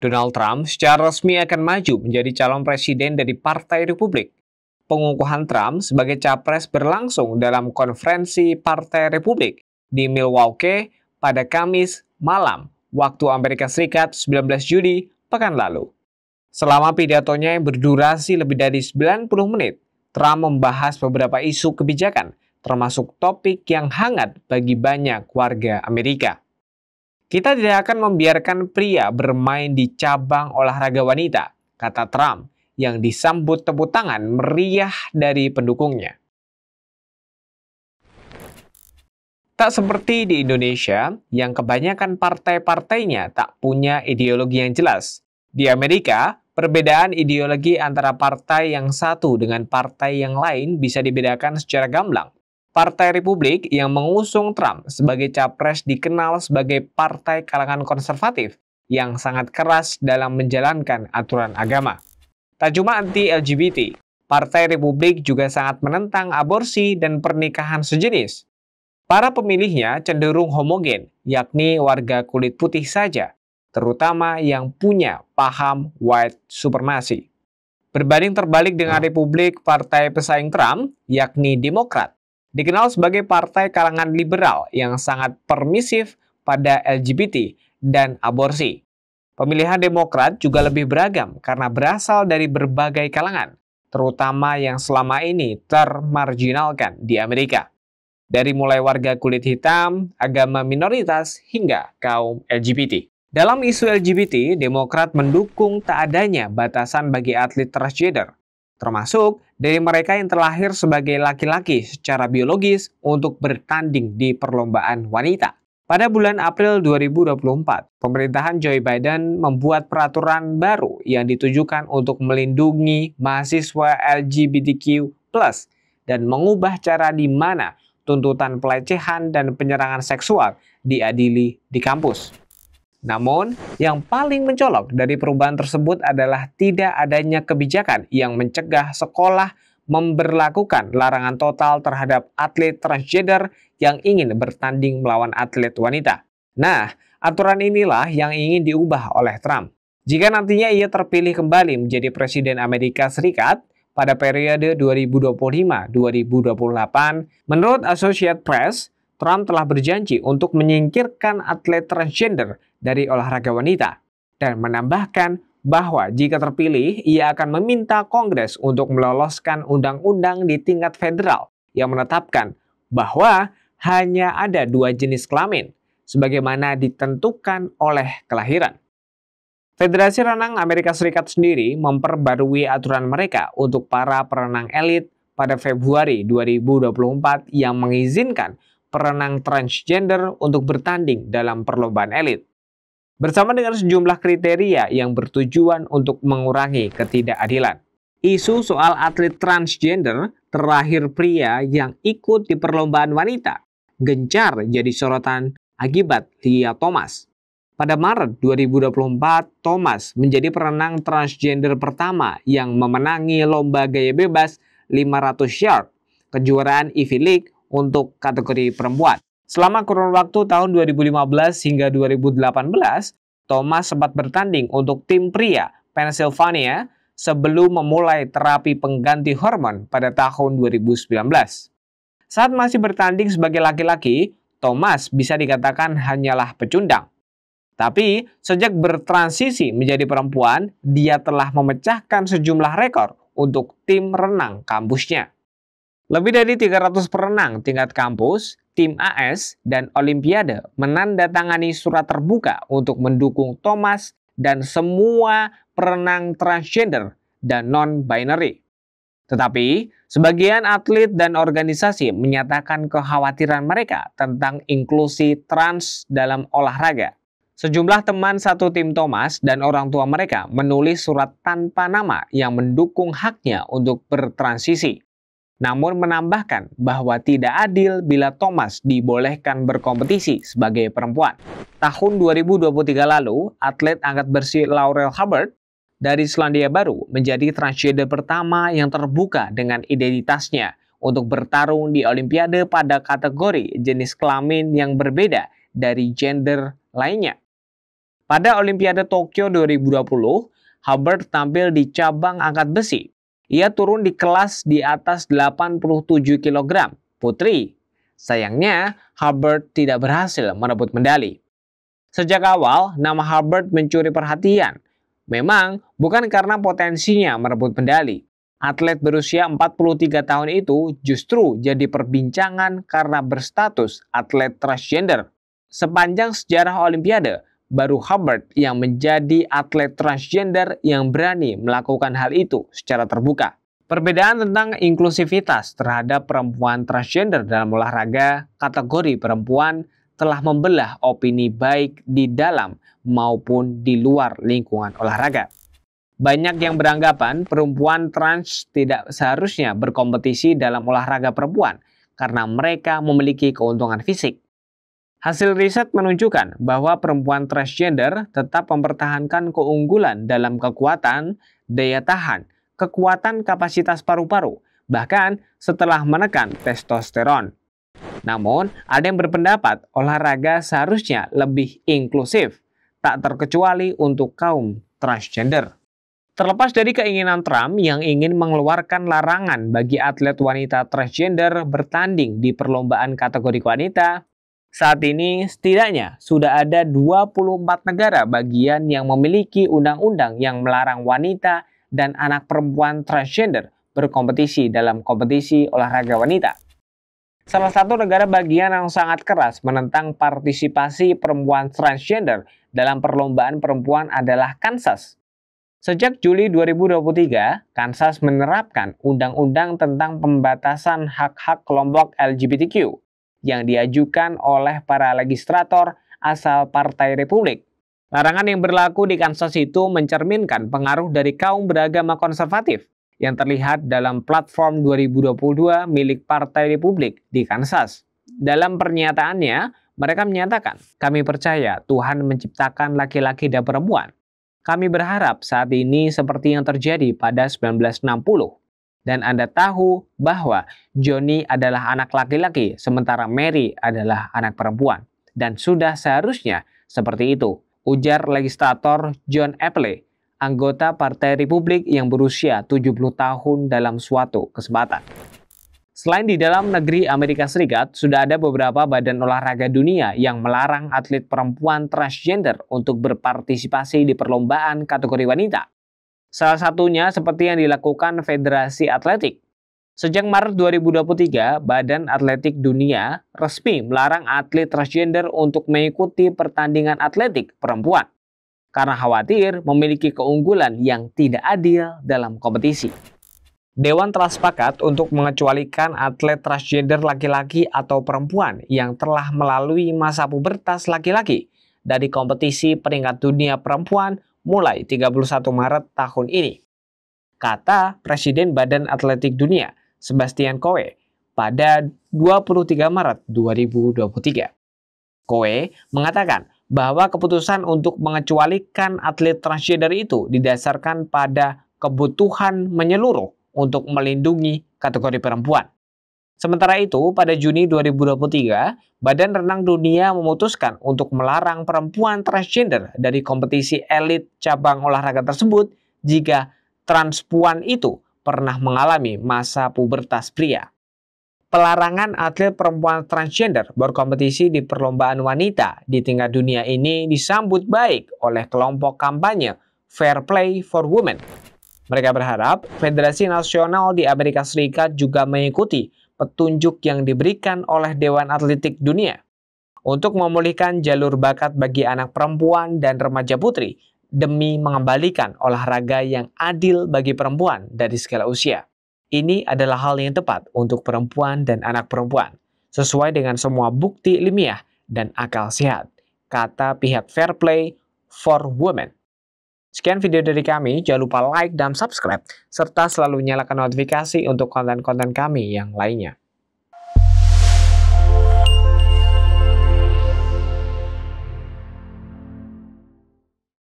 Donald Trump secara resmi akan maju menjadi calon presiden dari Partai Republik. Pengukuhan Trump sebagai capres berlangsung dalam konferensi Partai Republik di Milwaukee pada Kamis malam waktu Amerika Serikat 19 Juli pekan lalu. Selama pidatonya yang berdurasi lebih dari 90 menit, Trump membahas beberapa isu kebijakan, termasuk topik yang hangat bagi banyak warga Amerika. Kita tidak akan membiarkan pria bermain di cabang olahraga wanita, kata Trump yang disambut tepuk tangan meriah dari pendukungnya. Tak seperti di Indonesia, yang kebanyakan partai-partainya tak punya ideologi yang jelas. Di Amerika, perbedaan ideologi antara partai yang satu dengan partai yang lain bisa dibedakan secara gamblang. Partai Republik yang mengusung Trump sebagai capres dikenal sebagai partai kalangan konservatif yang sangat keras dalam menjalankan aturan agama. Tak cuma anti-LGBT, Partai Republik juga sangat menentang aborsi dan pernikahan sejenis. Para pemilihnya cenderung homogen, yakni warga kulit putih saja, terutama yang punya paham white supremacy. Berbanding terbalik dengan hmm. Republik Partai Pesaing Trump, yakni Demokrat, Dikenal sebagai partai kalangan liberal yang sangat permisif pada LGBT dan aborsi. Pemilihan Demokrat juga lebih beragam karena berasal dari berbagai kalangan, terutama yang selama ini termarginalkan di Amerika. Dari mulai warga kulit hitam, agama minoritas, hingga kaum LGBT. Dalam isu LGBT, Demokrat mendukung tak adanya batasan bagi atlet transgender termasuk dari mereka yang terlahir sebagai laki-laki secara biologis untuk bertanding di perlombaan wanita. Pada bulan April 2024, pemerintahan Joe Biden membuat peraturan baru yang ditujukan untuk melindungi mahasiswa LGBTQ+ dan mengubah cara di mana tuntutan pelecehan dan penyerangan seksual diadili di kampus. Namun, yang paling mencolok dari perubahan tersebut adalah tidak adanya kebijakan yang mencegah sekolah memberlakukan larangan total terhadap atlet transgender yang ingin bertanding melawan atlet wanita. Nah, aturan inilah yang ingin diubah oleh Trump. Jika nantinya ia terpilih kembali menjadi Presiden Amerika Serikat pada periode 2025-2028, menurut Associated Press, Trump telah berjanji untuk menyingkirkan atlet transgender dari olahraga wanita dan menambahkan bahwa jika terpilih, ia akan meminta Kongres untuk meloloskan undang-undang di tingkat federal yang menetapkan bahwa hanya ada dua jenis kelamin, sebagaimana ditentukan oleh kelahiran. Federasi Renang Amerika Serikat sendiri memperbarui aturan mereka untuk para perenang elit pada Februari 2024 yang mengizinkan perenang transgender untuk bertanding dalam perlombaan elit. Bersama dengan sejumlah kriteria yang bertujuan untuk mengurangi ketidakadilan. Isu soal atlet transgender terakhir pria yang ikut di perlombaan wanita gencar jadi sorotan akibat Lia Thomas. Pada Maret 2024, Thomas menjadi perenang transgender pertama yang memenangi lomba gaya bebas 500 yard kejuaraan Ivy League untuk kategori perempuan. Selama kurun waktu tahun 2015 hingga 2018, Thomas sempat bertanding untuk tim pria Pennsylvania sebelum memulai terapi pengganti hormon pada tahun 2019. Saat masih bertanding sebagai laki-laki, Thomas bisa dikatakan hanyalah pecundang. Tapi, sejak bertransisi menjadi perempuan, dia telah memecahkan sejumlah rekor untuk tim renang kampusnya. Lebih dari 300 perenang tingkat kampus, tim AS, dan Olimpiade menandatangani surat terbuka untuk mendukung Thomas dan semua perenang transgender dan non-binary. Tetapi, sebagian atlet dan organisasi menyatakan kekhawatiran mereka tentang inklusi trans dalam olahraga. Sejumlah teman satu tim Thomas dan orang tua mereka menulis surat tanpa nama yang mendukung haknya untuk bertransisi namun menambahkan bahwa tidak adil bila Thomas dibolehkan berkompetisi sebagai perempuan. Tahun 2023 lalu, atlet angkat bersih Laurel Hubbard dari Selandia Baru menjadi transgender pertama yang terbuka dengan identitasnya untuk bertarung di Olimpiade pada kategori jenis kelamin yang berbeda dari gender lainnya. Pada Olimpiade Tokyo 2020, Hubbard tampil di cabang angkat besi ia turun di kelas di atas 87 kg putri. Sayangnya, Hubbard tidak berhasil merebut medali. Sejak awal, nama Hubbard mencuri perhatian. Memang bukan karena potensinya merebut medali. Atlet berusia 43 tahun itu justru jadi perbincangan karena berstatus atlet transgender. Sepanjang sejarah Olimpiade, baru Hubbard yang menjadi atlet transgender yang berani melakukan hal itu secara terbuka. Perbedaan tentang inklusivitas terhadap perempuan transgender dalam olahraga kategori perempuan telah membelah opini baik di dalam maupun di luar lingkungan olahraga. Banyak yang beranggapan perempuan trans tidak seharusnya berkompetisi dalam olahraga perempuan karena mereka memiliki keuntungan fisik. Hasil riset menunjukkan bahwa perempuan transgender tetap mempertahankan keunggulan dalam kekuatan, daya tahan, kekuatan kapasitas paru-paru, bahkan setelah menekan testosteron. Namun, ada yang berpendapat olahraga seharusnya lebih inklusif, tak terkecuali untuk kaum transgender. Terlepas dari keinginan Trump yang ingin mengeluarkan larangan bagi atlet wanita transgender bertanding di perlombaan kategori wanita, saat ini setidaknya sudah ada 24 negara bagian yang memiliki undang-undang yang melarang wanita dan anak perempuan transgender berkompetisi dalam kompetisi olahraga wanita. Salah satu negara bagian yang sangat keras menentang partisipasi perempuan transgender dalam perlombaan perempuan adalah Kansas. Sejak Juli 2023, Kansas menerapkan undang-undang tentang pembatasan hak-hak kelompok LGBTQ yang diajukan oleh para legislator asal Partai Republik. Larangan yang berlaku di Kansas itu mencerminkan pengaruh dari kaum beragama konservatif yang terlihat dalam platform 2022 milik Partai Republik di Kansas. Dalam pernyataannya, mereka menyatakan, "Kami percaya Tuhan menciptakan laki-laki dan perempuan. Kami berharap saat ini seperti yang terjadi pada 1960." dan Anda tahu bahwa Johnny adalah anak laki-laki sementara Mary adalah anak perempuan. Dan sudah seharusnya seperti itu, ujar legislator John Apple, anggota Partai Republik yang berusia 70 tahun dalam suatu kesempatan. Selain di dalam negeri Amerika Serikat, sudah ada beberapa badan olahraga dunia yang melarang atlet perempuan transgender untuk berpartisipasi di perlombaan kategori wanita. Salah satunya seperti yang dilakukan Federasi Atletik. Sejak Maret 2023, Badan Atletik Dunia resmi melarang atlet transgender untuk mengikuti pertandingan atletik perempuan karena khawatir memiliki keunggulan yang tidak adil dalam kompetisi. Dewan telah sepakat untuk mengecualikan atlet transgender laki-laki atau perempuan yang telah melalui masa pubertas laki-laki dari kompetisi peringkat dunia perempuan mulai 31 Maret tahun ini. Kata Presiden Badan Atletik Dunia, Sebastian Coe, pada 23 Maret 2023. Koe mengatakan bahwa keputusan untuk mengecualikan atlet transgender itu didasarkan pada kebutuhan menyeluruh untuk melindungi kategori perempuan. Sementara itu, pada Juni 2023, Badan Renang Dunia memutuskan untuk melarang perempuan transgender dari kompetisi elit cabang olahraga tersebut jika transpuan itu pernah mengalami masa pubertas pria. Pelarangan atlet perempuan transgender berkompetisi di perlombaan wanita di tingkat dunia ini disambut baik oleh kelompok kampanye Fair Play for Women. Mereka berharap Federasi Nasional di Amerika Serikat juga mengikuti petunjuk yang diberikan oleh Dewan Atletik Dunia untuk memulihkan jalur bakat bagi anak perempuan dan remaja putri demi mengembalikan olahraga yang adil bagi perempuan dari segala usia. Ini adalah hal yang tepat untuk perempuan dan anak perempuan, sesuai dengan semua bukti ilmiah dan akal sehat, kata pihak Fair Play for Women. Sekian video dari kami, jangan lupa like dan subscribe, serta selalu nyalakan notifikasi untuk konten-konten kami yang lainnya.